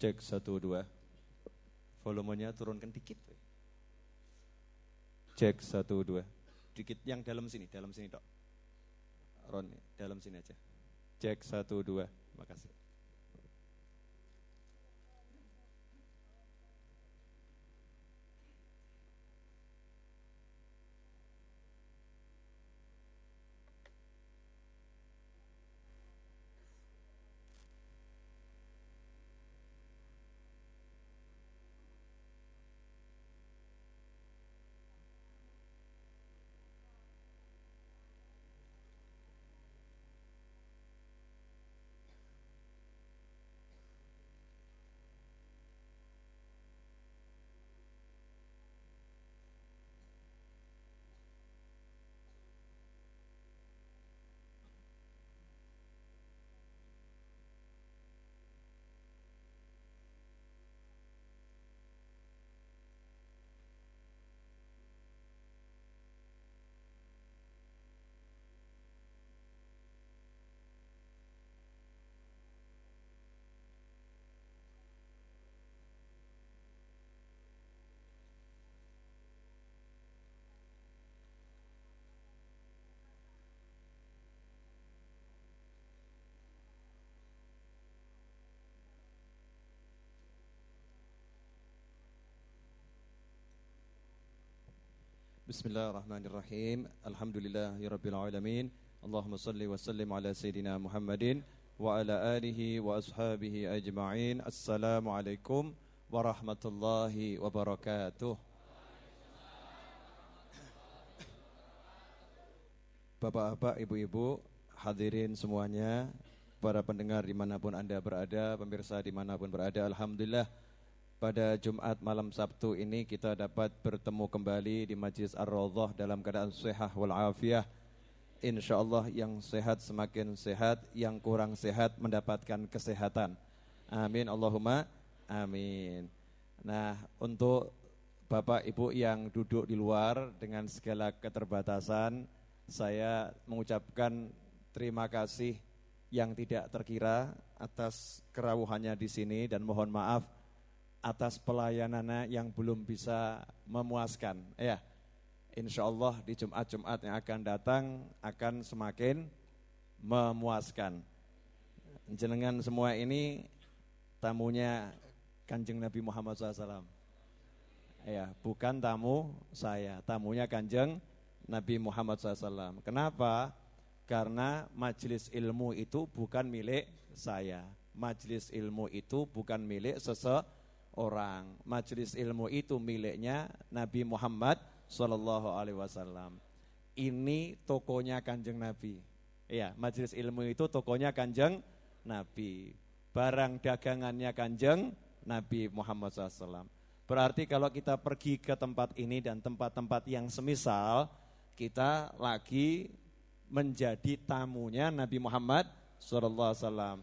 Cek satu dua. Volumenya turunkan dikit. Cek satu dua. Dikit yang dalam sini, dalam sini dok. Ron, dalam sini aja. Cek satu dua. Makasih. Bismillahirrahmanirrahim. Alhamdulillahirrabbilalamin. Allahumma salli wa sallim ala Sayyidina Muhammadin wa ala alihi wa ashabihi ajma'in. Assalamualaikum warahmatullahi wabarakatuh. Bapak-bapak, ibu-ibu, hadirin semuanya, para pendengar dimanapun Anda berada, pemirsa dimanapun berada, Alhamdulillah pada Jumat malam Sabtu ini kita dapat bertemu kembali di Majlis Ar-Rawdah dalam keadaan sehat wal Insya Allah yang sehat semakin sehat, yang kurang sehat mendapatkan kesehatan. Amin Allahumma amin. Nah, untuk Bapak Ibu yang duduk di luar dengan segala keterbatasan, saya mengucapkan terima kasih yang tidak terkira atas kerawuhannya di sini dan mohon maaf atas pelayanannya yang belum bisa memuaskan. Ya, insya Allah di Jumat-Jumat yang akan datang akan semakin memuaskan. Jenengan semua ini tamunya Kanjeng Nabi Muhammad SAW. Ya, bukan tamu saya, tamunya Kanjeng Nabi Muhammad SAW. Kenapa? Karena majelis ilmu itu bukan milik saya. Majelis ilmu itu bukan milik seseorang orang. Majelis ilmu itu miliknya Nabi Muhammad Shallallahu Alaihi Wasallam. Ini tokonya kanjeng Nabi. Ya, majelis ilmu itu tokonya kanjeng Nabi. Barang dagangannya kanjeng Nabi Muhammad SAW. Berarti kalau kita pergi ke tempat ini dan tempat-tempat yang semisal, kita lagi menjadi tamunya Nabi Muhammad SAW.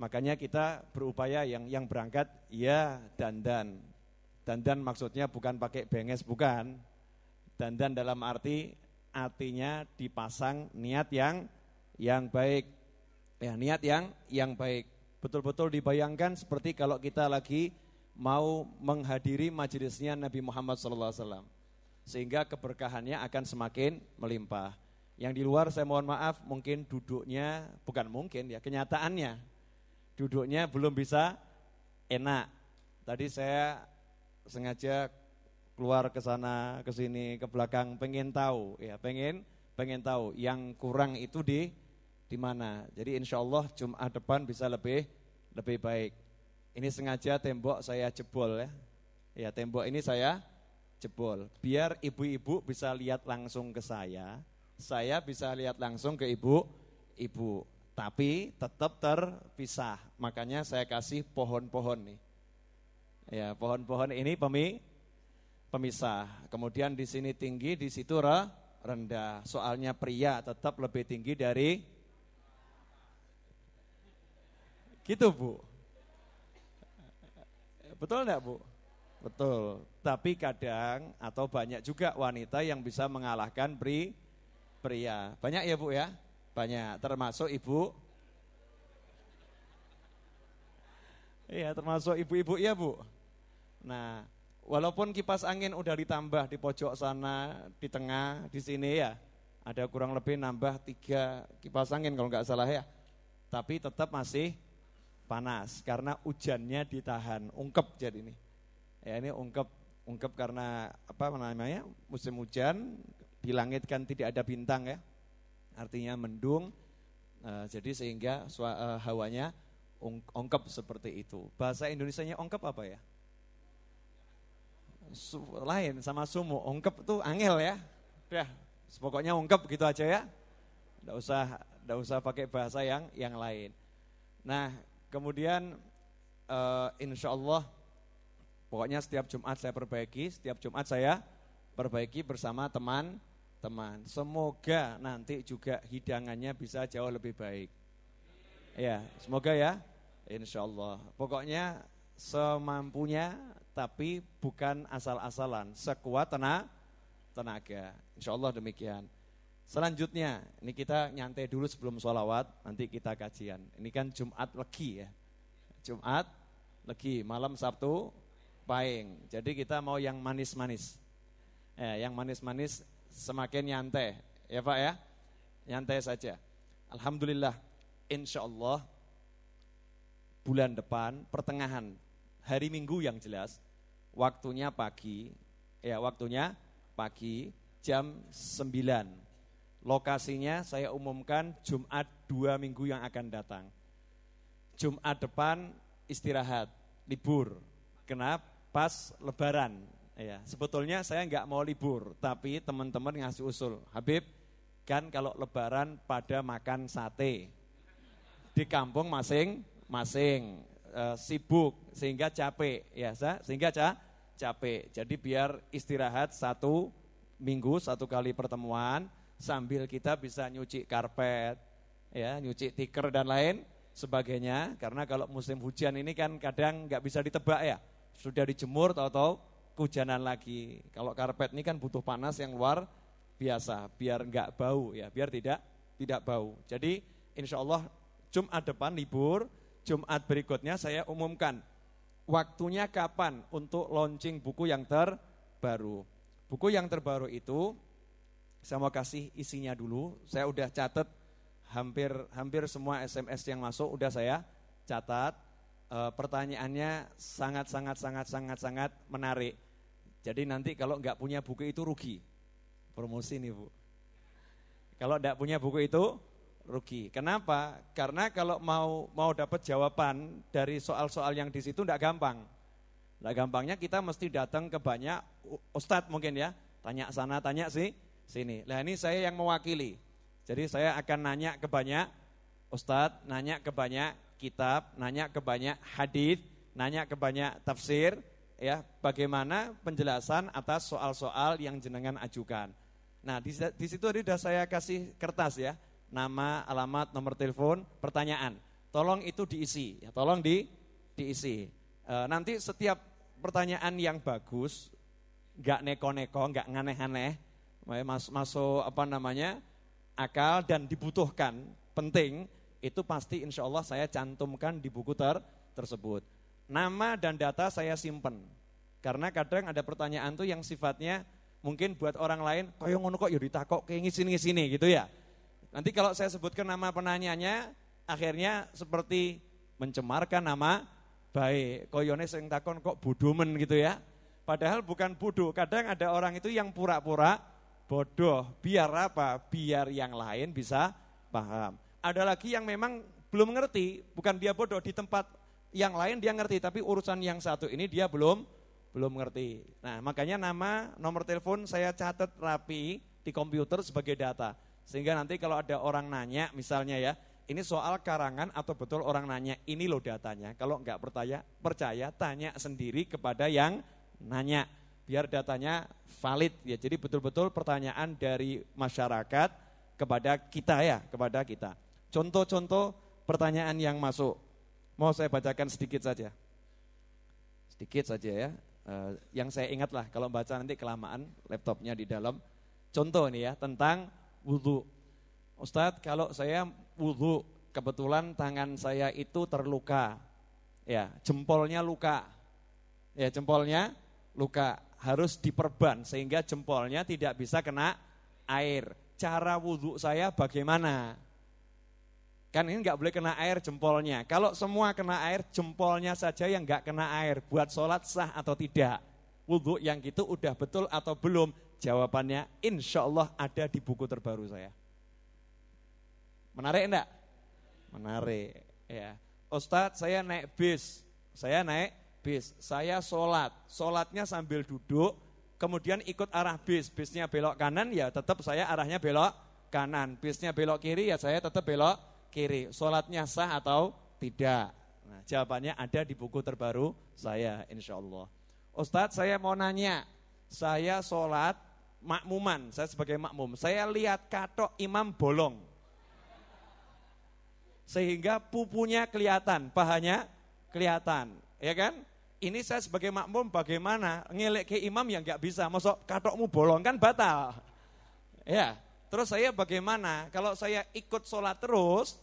Makanya kita berupaya yang yang berangkat ya dandan. Dandan maksudnya bukan pakai benges bukan. Dandan dalam arti artinya dipasang niat yang yang baik. Ya, niat yang yang baik. Betul-betul dibayangkan seperti kalau kita lagi mau menghadiri majelisnya Nabi Muhammad SAW. Sehingga keberkahannya akan semakin melimpah. Yang di luar saya mohon maaf mungkin duduknya bukan mungkin ya kenyataannya duduknya belum bisa enak. Tadi saya sengaja keluar ke sana, ke sini, ke belakang, pengen tahu, ya pengen, pengen tahu yang kurang itu di di mana. Jadi insya Allah Jumat depan bisa lebih lebih baik. Ini sengaja tembok saya jebol ya, ya tembok ini saya jebol. Biar ibu-ibu bisa lihat langsung ke saya, saya bisa lihat langsung ke ibu-ibu tapi tetap terpisah. Makanya saya kasih pohon-pohon nih. Ya, pohon-pohon ini pemi pemisah. Kemudian di sini tinggi, di situ re, rendah. Soalnya pria tetap lebih tinggi dari Gitu, Bu. Betul enggak, Bu? Betul. Tapi kadang atau banyak juga wanita yang bisa mengalahkan pri pria. Banyak ya, Bu ya? Banyak, termasuk ibu. Iya, termasuk ibu-ibu ya bu. Nah, walaupun kipas angin udah ditambah di pojok sana, di tengah, di sini ya. Ada kurang lebih nambah tiga kipas angin kalau nggak salah ya. Tapi tetap masih panas karena hujannya ditahan, ungkep jadi ini. Ya ini ungkep, ungkep karena apa namanya musim hujan, di langit kan tidak ada bintang ya artinya mendung. Uh, jadi sehingga sua, uh, hawanya ong, ongkep seperti itu. Bahasa Indonesianya ongkep apa ya? Su, lain sama sumu, ongkep itu angel ya. ya pokoknya ongkep gitu aja ya. tidak usah enggak usah pakai bahasa yang yang lain. Nah, kemudian uh, eh, insya Allah pokoknya setiap Jumat saya perbaiki, setiap Jumat saya perbaiki bersama teman teman. Semoga nanti juga hidangannya bisa jauh lebih baik. Ya, semoga ya. Insya Allah. Pokoknya semampunya tapi bukan asal-asalan. Sekuat tenaga, tenaga. Insya Allah demikian. Selanjutnya, ini kita nyantai dulu sebelum sholawat, nanti kita kajian. Ini kan Jumat Legi ya. Jumat Legi, malam Sabtu Paing. Jadi kita mau yang manis-manis. Eh, yang manis-manis semakin nyantai ya Pak ya nyantai saja Alhamdulillah insya Allah bulan depan pertengahan hari Minggu yang jelas waktunya pagi ya waktunya pagi jam 9 lokasinya saya umumkan Jumat dua minggu yang akan datang Jumat depan istirahat libur kenapa pas lebaran Ya, sebetulnya saya nggak mau libur, tapi teman-teman ngasih usul. Habib, kan kalau lebaran pada makan sate. Di kampung masing-masing e, sibuk sehingga capek, ya, sehingga ca capek. Jadi biar istirahat satu minggu satu kali pertemuan sambil kita bisa nyuci karpet, ya, nyuci tikar dan lain sebagainya. Karena kalau musim hujan ini kan kadang nggak bisa ditebak ya, sudah dijemur atau-atau kehujanan lagi. Kalau karpet ini kan butuh panas yang luar biasa, biar enggak bau ya, biar tidak tidak bau. Jadi insya Allah Jumat depan libur, Jumat berikutnya saya umumkan waktunya kapan untuk launching buku yang terbaru. Buku yang terbaru itu saya mau kasih isinya dulu. Saya udah catat hampir hampir semua SMS yang masuk udah saya catat uh, pertanyaannya sangat sangat sangat sangat sangat menarik. Jadi nanti kalau nggak punya buku itu rugi. Promosi nih bu. Kalau nggak punya buku itu rugi. Kenapa? Karena kalau mau mau dapat jawaban dari soal-soal yang di situ nggak gampang. Nggak gampangnya kita mesti datang ke banyak ustadz mungkin ya. Tanya sana, tanya sih, sini. Nah ini saya yang mewakili. Jadi saya akan nanya ke banyak ustadz, nanya ke banyak kitab, nanya ke banyak hadis, nanya ke banyak tafsir, ya bagaimana penjelasan atas soal-soal yang jenengan ajukan. Nah di, di situ tadi sudah saya kasih kertas ya, nama, alamat, nomor telepon, pertanyaan. Tolong itu diisi, ya, tolong di diisi. E, nanti setiap pertanyaan yang bagus, nggak neko-neko, nggak nganeh-aneh, mas masuk apa namanya akal dan dibutuhkan penting itu pasti insya Allah saya cantumkan di buku ter tersebut. Nama dan data saya simpen. Karena kadang ada pertanyaan tuh yang sifatnya mungkin buat orang lain, kaya ngono kok yurita ya kok kayak ngisi sini gitu ya. Nanti kalau saya sebutkan nama penanyanya, akhirnya seperti mencemarkan nama baik. Koyone sing takon kok budumen gitu ya. Padahal bukan bodoh. Kadang ada orang itu yang pura-pura bodoh. Biar apa? Biar yang lain bisa paham ada lagi yang memang belum ngerti, bukan dia bodoh di tempat yang lain dia ngerti, tapi urusan yang satu ini dia belum belum ngerti. Nah, makanya nama, nomor telepon saya catat rapi di komputer sebagai data. Sehingga nanti kalau ada orang nanya misalnya ya, ini soal karangan atau betul orang nanya, ini loh datanya. Kalau enggak percaya, percaya tanya sendiri kepada yang nanya biar datanya valid ya. Jadi betul-betul pertanyaan dari masyarakat kepada kita ya, kepada kita. Contoh-contoh pertanyaan yang masuk. Mau saya bacakan sedikit saja. Sedikit saja ya. Eh, yang saya ingatlah kalau baca nanti kelamaan laptopnya di dalam. Contoh nih ya tentang wudhu. Ustadz kalau saya wudhu kebetulan tangan saya itu terluka. Ya, jempolnya luka. Ya, jempolnya luka. Harus diperban sehingga jempolnya tidak bisa kena air. Cara wudhu saya bagaimana? Kan ini nggak boleh kena air jempolnya. Kalau semua kena air jempolnya saja yang nggak kena air, buat sholat sah atau tidak? Wudhu yang gitu udah betul atau belum? Jawabannya insya Allah ada di buku terbaru saya. Menarik enggak? Menarik. Ya. Ustadz saya naik bis, saya naik bis, saya sholat, sholatnya sambil duduk, kemudian ikut arah bis, bisnya belok kanan ya tetap saya arahnya belok kanan, bisnya belok kiri ya saya tetap belok kiri. Sholatnya sah atau tidak? Nah, jawabannya ada di buku terbaru saya insya Allah. Ustadz saya mau nanya, saya sholat makmuman, saya sebagai makmum, saya lihat katok imam bolong. Sehingga pupunya kelihatan, pahanya kelihatan, ya kan? Ini saya sebagai makmum bagaimana ngelek ke imam yang nggak bisa, masuk katokmu bolong kan batal. Ya, Terus saya bagaimana? Kalau saya ikut sholat terus,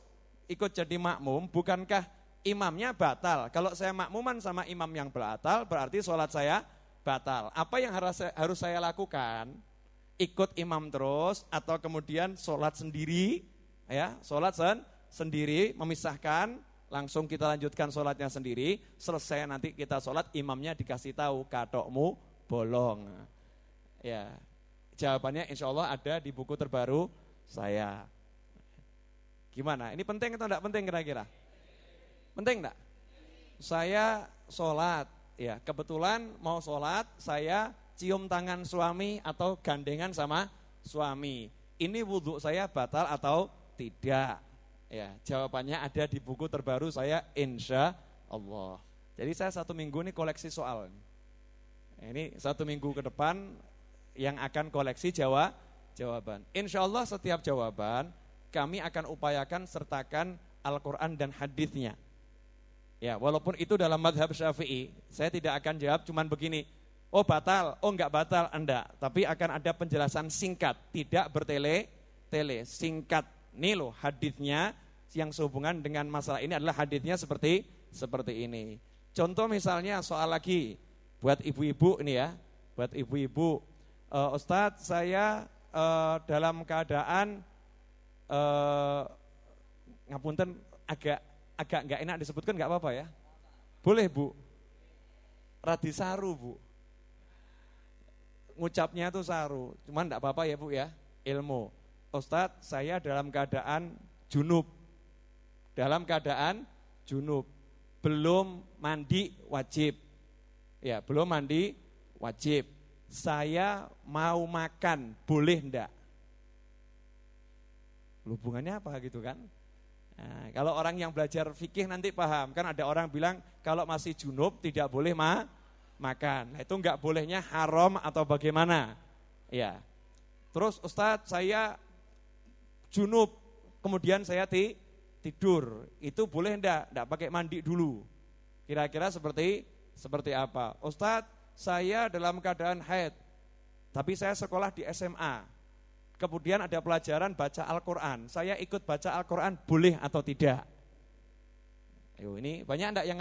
ikut jadi makmum, bukankah imamnya batal? Kalau saya makmuman sama imam yang batal, berarti sholat saya batal. Apa yang harus saya, lakukan? Ikut imam terus atau kemudian sholat sendiri, ya sholat sen, sendiri, memisahkan, langsung kita lanjutkan sholatnya sendiri. Selesai nanti kita sholat, imamnya dikasih tahu katokmu bolong. Ya, jawabannya insya Allah ada di buku terbaru saya. Gimana? Ini penting atau enggak penting kira-kira? Penting enggak? Saya sholat, ya kebetulan mau sholat saya cium tangan suami atau gandengan sama suami. Ini wudhu saya batal atau tidak? Ya, jawabannya ada di buku terbaru saya insya Allah. Jadi saya satu minggu ini koleksi soal. Ini satu minggu ke depan yang akan koleksi jawa jawaban. Insya Allah setiap jawaban kami akan upayakan sertakan Al-Quran dan hadisnya. Ya, walaupun itu dalam madhab syafi'i, saya tidak akan jawab cuman begini, oh batal, oh enggak batal, anda. Tapi akan ada penjelasan singkat, tidak bertele, tele, singkat. Nih loh hadisnya yang sehubungan dengan masalah ini adalah hadisnya seperti seperti ini. Contoh misalnya soal lagi buat ibu-ibu ini ya, buat ibu-ibu uh, Ustadz saya uh, dalam keadaan uh, ngapunten agak agak nggak enak disebutkan nggak apa-apa ya boleh bu radisaru bu ngucapnya tuh saru cuman nggak apa-apa ya bu ya ilmu Ustadz saya dalam keadaan junub dalam keadaan junub belum mandi wajib ya belum mandi wajib saya mau makan, boleh enggak? Hubungannya apa gitu kan? Nah, kalau orang yang belajar fikih nanti paham, kan ada orang bilang kalau masih junub tidak boleh ma makan. Nah, itu enggak bolehnya haram atau bagaimana? Ya. Terus Ustadz saya junub, kemudian saya ti tidur, itu boleh enggak? Enggak pakai mandi dulu. Kira-kira seperti seperti apa? Ustadz saya dalam keadaan haid, tapi saya sekolah di SMA. Kemudian ada pelajaran baca Al-Quran. Saya ikut baca Al-Quran boleh atau tidak? Ayo, ini banyak enggak yang